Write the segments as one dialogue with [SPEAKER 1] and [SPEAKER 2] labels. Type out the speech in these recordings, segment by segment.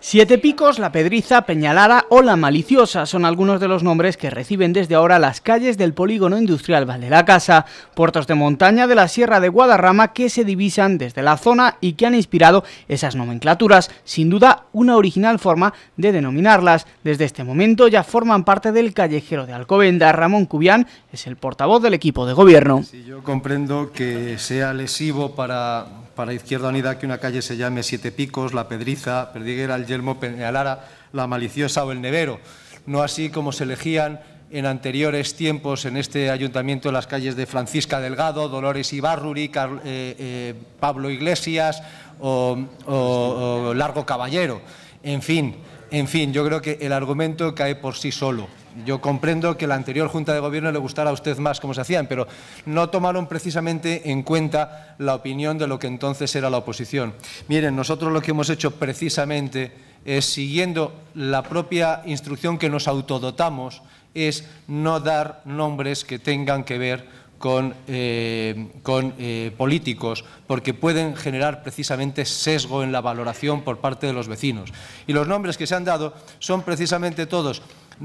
[SPEAKER 1] Siete Picos, La Pedriza, Peñalara o La Maliciosa son algunos de los nombres que reciben desde ahora las calles del polígono industrial Valde la Casa, puertos de montaña de la Sierra de Guadarrama que se divisan desde la zona y que han inspirado esas nomenclaturas, sin duda una original forma de denominarlas. Desde este momento ya forman parte del callejero de Alcobenda. Ramón Cubián es el portavoz del equipo de gobierno.
[SPEAKER 2] yo comprendo que sea lesivo para para Izquierda Unida que una calle se llame Siete Picos, La Pedriza, Perdiguera, El Yelmo, Peñalara, La Maliciosa o El Nevero. No así como se elegían en anteriores tiempos en este ayuntamiento las calles de Francisca Delgado, Dolores Ibarruri, eh, eh, Pablo Iglesias o, o Largo Caballero. En fin, en fin, yo creo que el argumento cae por sí solo yo comprendo que la anterior Junta de Gobierno le gustara a usted más cómo se hacían, pero no tomaron precisamente en cuenta la opinión de lo que entonces era la oposición. Miren, nosotros lo que hemos hecho precisamente es, siguiendo la propia instrucción que nos autodotamos, es no dar nombres que tengan que ver con, eh, con eh, políticos, porque pueden generar precisamente sesgo en la valoración por parte de los vecinos. Y los nombres que se han dado son precisamente todos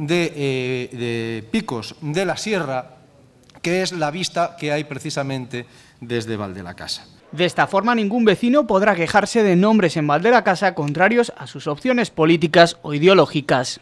[SPEAKER 2] eh, de, Picos de la Sierra, que es la vista que hay precisamente desde Valde la Casa.
[SPEAKER 1] De esta forma, ningún vecino podrá quejarse de nombres en Valde la Casa contrarios a sus opciones políticas o ideológicas.